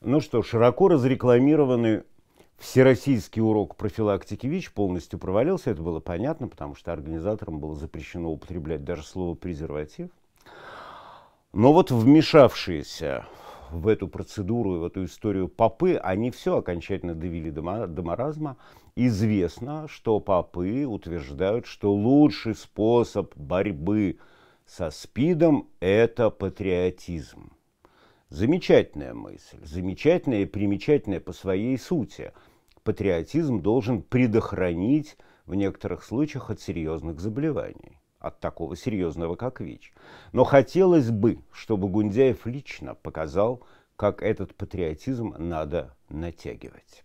Ну что, широко разрекламированный всероссийский урок профилактики ВИЧ полностью провалился. Это было понятно, потому что организаторам было запрещено употреблять даже слово «презерватив». Но вот вмешавшиеся в эту процедуру и в эту историю попы, они все окончательно довели до, до маразма. Известно, что попы утверждают, что лучший способ борьбы со СПИДом – это патриотизм. Замечательная мысль, замечательная и примечательная по своей сути. Патриотизм должен предохранить в некоторых случаях от серьезных заболеваний, от такого серьезного, как ВИЧ. Но хотелось бы, чтобы Гундяев лично показал, как этот патриотизм надо натягивать.